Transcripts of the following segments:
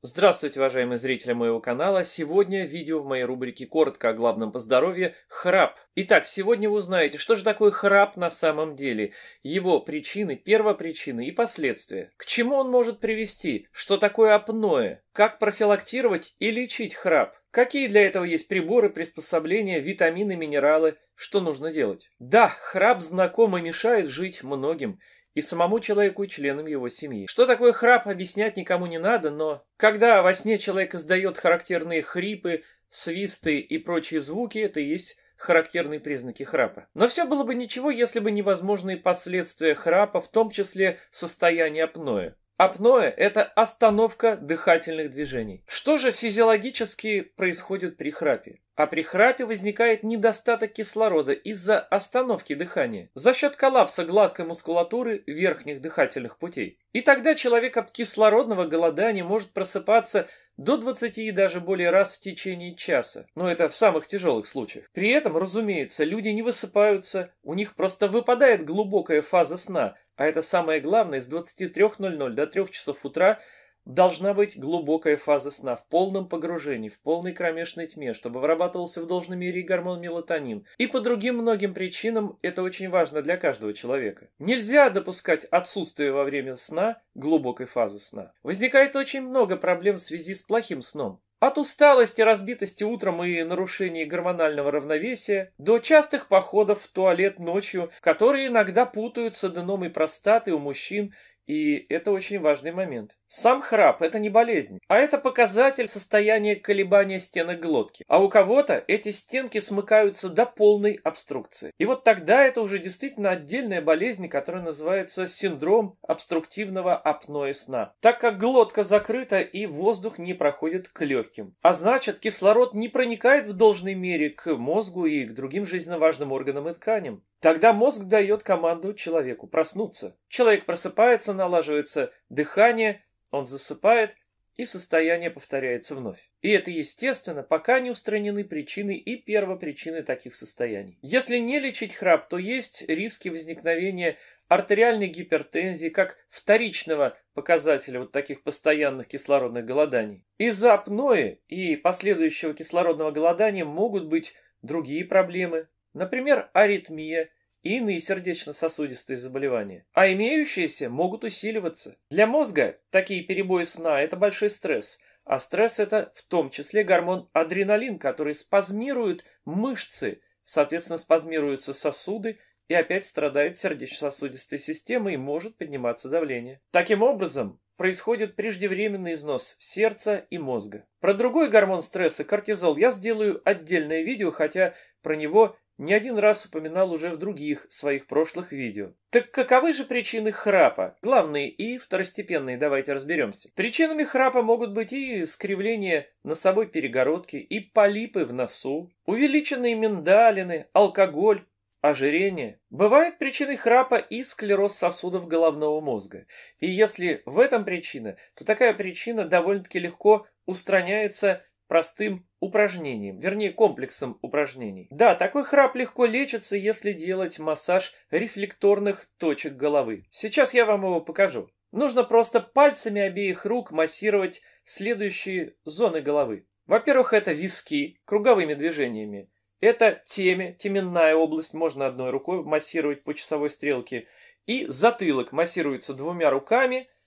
Здравствуйте, уважаемые зрители моего канала! Сегодня видео в моей рубрике «Коротко о главном по здоровью» – храп. Итак, сегодня вы узнаете, что же такое храп на самом деле, его причины, первопричины и последствия, к чему он может привести, что такое апноэ, как профилактировать и лечить храп, какие для этого есть приборы, приспособления, витамины, минералы, что нужно делать. Да, храп знаком мешает жить многим – и самому человеку, и членам его семьи. Что такое храп, объяснять никому не надо, но когда во сне человек издает характерные хрипы, свисты и прочие звуки, это и есть характерные признаки храпа. Но все было бы ничего, если бы невозможные последствия храпа, в том числе состояние апноэ. Апноэ – это остановка дыхательных движений. Что же физиологически происходит при храпе? А при храпе возникает недостаток кислорода из-за остановки дыхания за счет коллапса гладкой мускулатуры верхних дыхательных путей. И тогда человек от кислородного голодания может просыпаться до 20 и даже более раз в течение часа, но это в самых тяжелых случаях. При этом, разумеется, люди не высыпаются, у них просто выпадает глубокая фаза сна, а это самое главное с 23.00 до 3 часов утра – Должна быть глубокая фаза сна в полном погружении, в полной кромешной тьме, чтобы вырабатывался в должной мере гормон мелатонин. И по другим многим причинам это очень важно для каждого человека. Нельзя допускать отсутствие во время сна глубокой фазы сна. Возникает очень много проблем в связи с плохим сном. От усталости, разбитости утром и нарушений гормонального равновесия до частых походов в туалет ночью, которые иногда путаются с аденомой простаты у мужчин и это очень важный момент. Сам храп – это не болезнь, а это показатель состояния колебания стенок глотки. А у кого-то эти стенки смыкаются до полной обструкции. И вот тогда это уже действительно отдельная болезнь, которая называется синдром обструктивного апноэ сна. Так как глотка закрыта и воздух не проходит к легким. А значит, кислород не проникает в должной мере к мозгу и к другим жизненно важным органам и тканям. Тогда мозг дает команду человеку проснуться. Человек просыпается, налаживается дыхание, он засыпает, и состояние повторяется вновь. И это естественно, пока не устранены причины и первопричины таких состояний. Если не лечить храп, то есть риски возникновения артериальной гипертензии как вторичного показателя вот таких постоянных кислородных голоданий. Из-за апноэ и последующего кислородного голодания могут быть другие проблемы, например, аритмия и иные сердечно-сосудистые заболевания, а имеющиеся могут усиливаться. Для мозга такие перебои сна – это большой стресс, а стресс – это в том числе гормон адреналин, который спазмирует мышцы, соответственно, спазмируются сосуды, и опять страдает сердечно-сосудистая система и может подниматься давление. Таким образом, происходит преждевременный износ сердца и мозга. Про другой гормон стресса, кортизол, я сделаю отдельное видео, хотя про него не один раз упоминал уже в других своих прошлых видео. Так каковы же причины храпа? Главные и второстепенные, давайте разберемся. Причинами храпа могут быть и искривление носовой перегородки, и полипы в носу, увеличенные миндалины, алкоголь, ожирение. Бывает причиной храпа и склероз сосудов головного мозга. И если в этом причина, то такая причина довольно-таки легко устраняется простым упражнением, вернее комплексом упражнений. Да, такой храп легко лечится, если делать массаж рефлекторных точек головы. Сейчас я вам его покажу. Нужно просто пальцами обеих рук массировать следующие зоны головы. Во-первых, это виски круговыми движениями. Это теме, теменная область, можно одной рукой массировать по часовой стрелке. И затылок массируется двумя руками –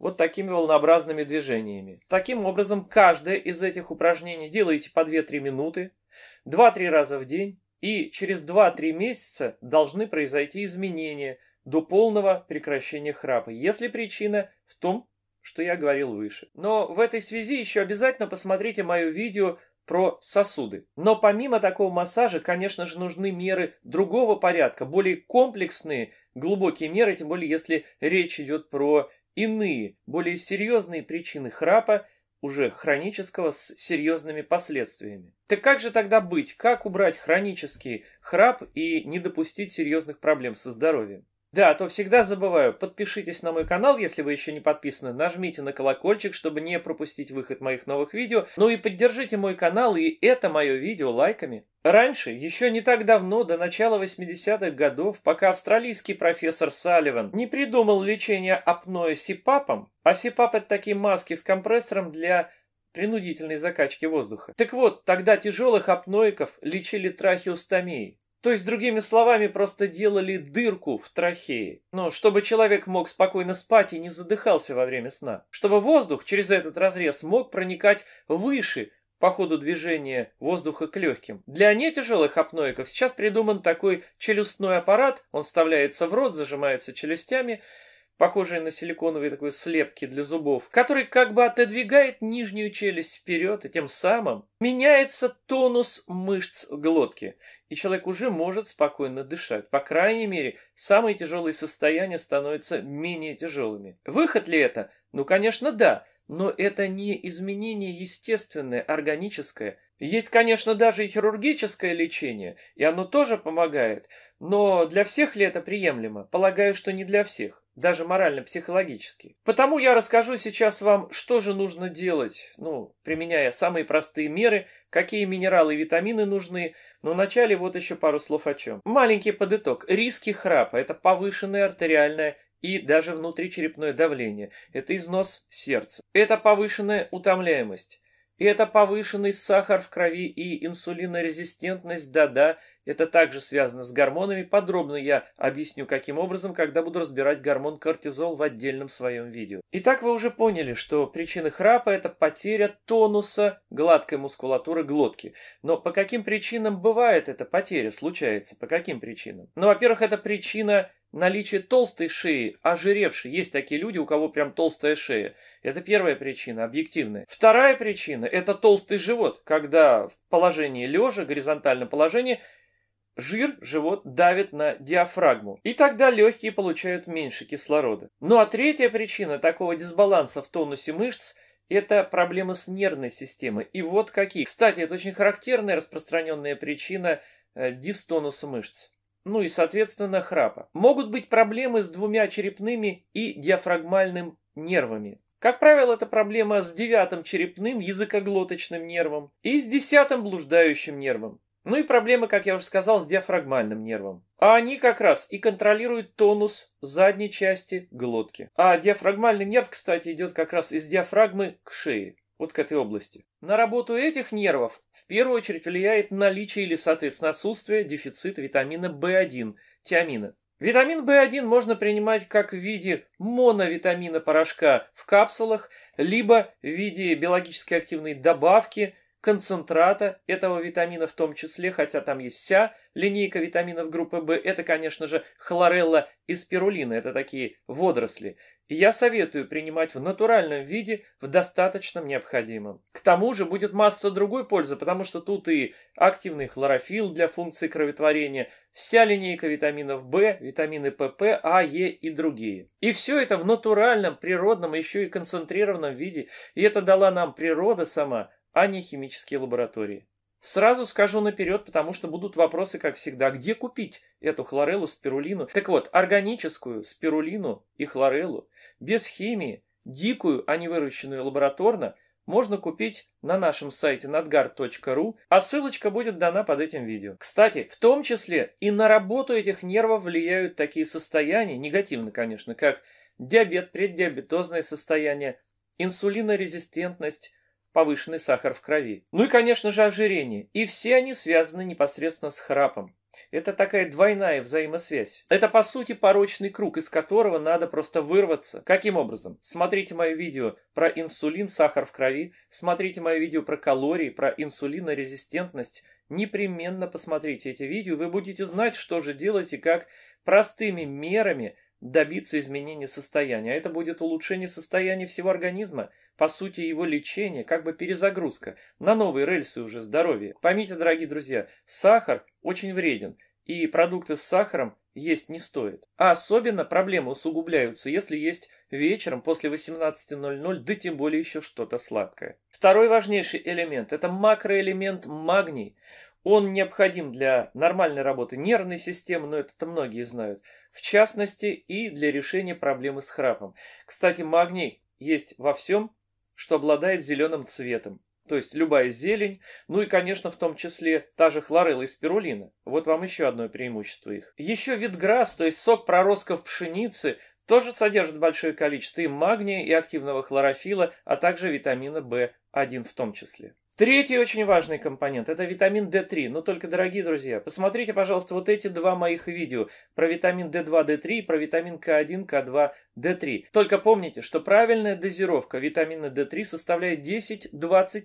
вот такими волнообразными движениями. Таким образом, каждое из этих упражнений делаете по 2-3 минуты, 2-3 раза в день, и через 2-3 месяца должны произойти изменения до полного прекращения храпа, если причина в том, что я говорил выше. Но в этой связи еще обязательно посмотрите мое видео про сосуды. Но помимо такого массажа, конечно же, нужны меры другого порядка, более комплексные, глубокие меры, тем более если речь идет про иные, более серьезные причины храпа, уже хронического с серьезными последствиями. Так как же тогда быть? Как убрать хронический храп и не допустить серьезных проблем со здоровьем? Да, а то всегда забываю. Подпишитесь на мой канал, если вы еще не подписаны. Нажмите на колокольчик, чтобы не пропустить выход моих новых видео. Ну и поддержите мой канал и это мое видео лайками. Раньше, еще не так давно, до начала 80-х годов, пока австралийский профессор Салливан не придумал лечение апноэ сипапом, а сипап это такие маски с компрессором для принудительной закачки воздуха. Так вот, тогда тяжелых апноиков лечили трахеостомией. То есть, другими словами, просто делали дырку в трахее. Но чтобы человек мог спокойно спать и не задыхался во время сна. Чтобы воздух через этот разрез мог проникать выше по ходу движения воздуха к легким. Для нетяжелых апноиков сейчас придуман такой челюстной аппарат. Он вставляется в рот, зажимается челюстями – похожие на силиконовые такой слепки для зубов, который как бы отодвигает нижнюю челюсть вперед, и тем самым меняется тонус мышц глотки, и человек уже может спокойно дышать. По крайней мере, самые тяжелые состояния становятся менее тяжелыми. Выход ли это? Ну, конечно, да, но это не изменение естественное, органическое. Есть, конечно, даже и хирургическое лечение, и оно тоже помогает, но для всех ли это приемлемо? Полагаю, что не для всех даже морально-психологически. Потому я расскажу сейчас вам, что же нужно делать, ну, применяя самые простые меры, какие минералы и витамины нужны, но вначале вот еще пару слов о чем. Маленький подыток. Риски храпа – это повышенное артериальное и даже внутричерепное давление. Это износ сердца. Это повышенная утомляемость. Это повышенный сахар в крови и инсулинорезистентность, да-да, это также связано с гормонами. Подробно я объясню, каким образом, когда буду разбирать гормон кортизол в отдельном своем видео. Итак, вы уже поняли, что причины храпа – это потеря тонуса гладкой мускулатуры глотки. Но по каким причинам бывает эта потеря, случается? По каким причинам? Ну, во-первых, это причина наличия толстой шеи, ожиревшей. Есть такие люди, у кого прям толстая шея. Это первая причина, объективная. Вторая причина – это толстый живот, когда в положении лежа, горизонтальном положении – жир живот давит на диафрагму, и тогда легкие получают меньше кислорода. Ну а третья причина такого дисбаланса в тонусе мышц – это проблемы с нервной системой. И вот какие. Кстати, это очень характерная распространенная причина э, дистонуса мышц. Ну и, соответственно, храпа. Могут быть проблемы с двумя черепными и диафрагмальным нервами. Как правило, это проблема с девятым черепным языкоглоточным нервом и с десятым блуждающим нервом. Ну и проблемы, как я уже сказал, с диафрагмальным нервом. А они как раз и контролируют тонус задней части глотки. А диафрагмальный нерв, кстати, идет как раз из диафрагмы к шее вот к этой области. На работу этих нервов в первую очередь влияет наличие или, соответственно, отсутствие дефицита витамина В1, тиамина. Витамин В1 можно принимать как в виде моновитамина порошка в капсулах, либо в виде биологически активной добавки – концентрата этого витамина в том числе, хотя там есть вся линейка витаминов группы В, это, конечно же, хлорелла и спирулина, это такие водоросли. И я советую принимать в натуральном виде, в достаточном необходимом. К тому же будет масса другой пользы, потому что тут и активный хлорофилл для функции кроветворения, вся линейка витаминов В, витамины ПП, А, Е и другие. И все это в натуральном, природном, еще и концентрированном виде. И это дала нам природа сама – а не химические лаборатории. Сразу скажу наперед, потому что будут вопросы, как всегда, где купить эту хлореллу, спирулину. Так вот, органическую спирулину и хлореллу без химии, дикую, а не выращенную лабораторно, можно купить на нашем сайте nadgar.ru, а ссылочка будет дана под этим видео. Кстати, в том числе и на работу этих нервов влияют такие состояния, негативно, конечно, как диабет, преддиабетозное состояние, инсулинорезистентность, повышенный сахар в крови. Ну и, конечно же, ожирение. И все они связаны непосредственно с храпом. Это такая двойная взаимосвязь. Это, по сути, порочный круг, из которого надо просто вырваться. Каким образом? Смотрите мое видео про инсулин, сахар в крови, смотрите мое видео про калории, про инсулинорезистентность. Непременно посмотрите эти видео, вы будете знать, что же делать и как простыми мерами – добиться изменения состояния. А это будет улучшение состояния всего организма, по сути его лечение, как бы перезагрузка, на новые рельсы уже здоровья. Поймите, дорогие друзья, сахар очень вреден, и продукты с сахаром есть не стоит. А особенно проблемы усугубляются, если есть вечером после 18.00, да тем более еще что-то сладкое. Второй важнейший элемент – это макроэлемент магний. Он необходим для нормальной работы нервной системы, но это многие знают, в частности и для решения проблемы с храпом. Кстати, магний есть во всем, что обладает зеленым цветом. То есть любая зелень, ну и, конечно, в том числе та же хлорелла и спирулина. Вот вам еще одно преимущество их. Еще витграсс, то есть сок проростков пшеницы, тоже содержит большое количество и магния, и активного хлорофила, а также витамина В1 в том числе. Третий очень важный компонент – это витамин D3. Но только, дорогие друзья, посмотрите, пожалуйста, вот эти два моих видео про витамин D2, D3 и про витамин k 1 k 2 D3. Только помните, что правильная дозировка витамина D3 составляет 10-20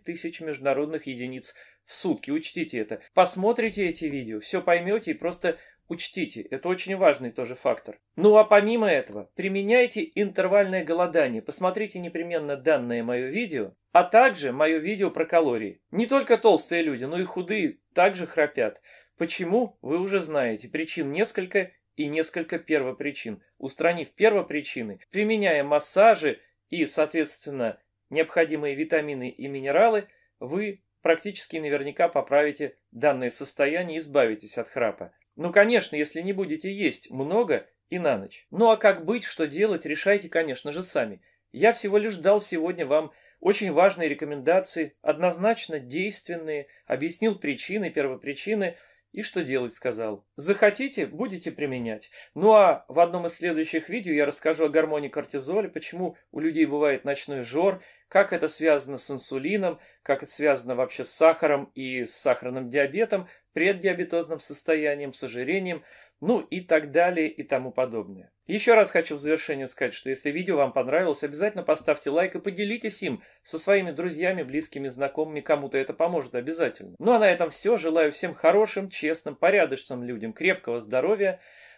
тысяч международных единиц в сутки. Учтите это. Посмотрите эти видео, все поймете и просто Учтите, это очень важный тоже фактор. Ну а помимо этого, применяйте интервальное голодание. Посмотрите непременно данное мое видео, а также мое видео про калории. Не только толстые люди, но и худые также храпят. Почему, вы уже знаете. Причин несколько и несколько первопричин. Устранив первопричины, применяя массажи и, соответственно, необходимые витамины и минералы, вы практически наверняка поправите данное состояние и избавитесь от храпа. Ну, конечно, если не будете есть много и на ночь. Ну, а как быть, что делать, решайте, конечно же, сами. Я всего лишь дал сегодня вам очень важные рекомендации, однозначно действенные, объяснил причины, первопричины и что делать сказал. Захотите, будете применять. Ну а в одном из следующих видео я расскажу о гормоне кортизоля, почему у людей бывает ночной жор, как это связано с инсулином, как это связано вообще с сахаром и с сахарным диабетом, преддиабетозным состоянием, с ожирением, ну и так далее и тому подобное. Еще раз хочу в завершение сказать, что если видео вам понравилось, обязательно поставьте лайк и поделитесь им со своими друзьями, близкими, знакомыми, кому-то это поможет обязательно. Ну а на этом все. Желаю всем хорошим, честным, порядочным людям крепкого здоровья,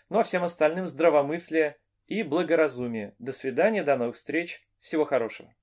ну а всем остальным здравомыслия и благоразумия. До свидания, до новых встреч, всего хорошего.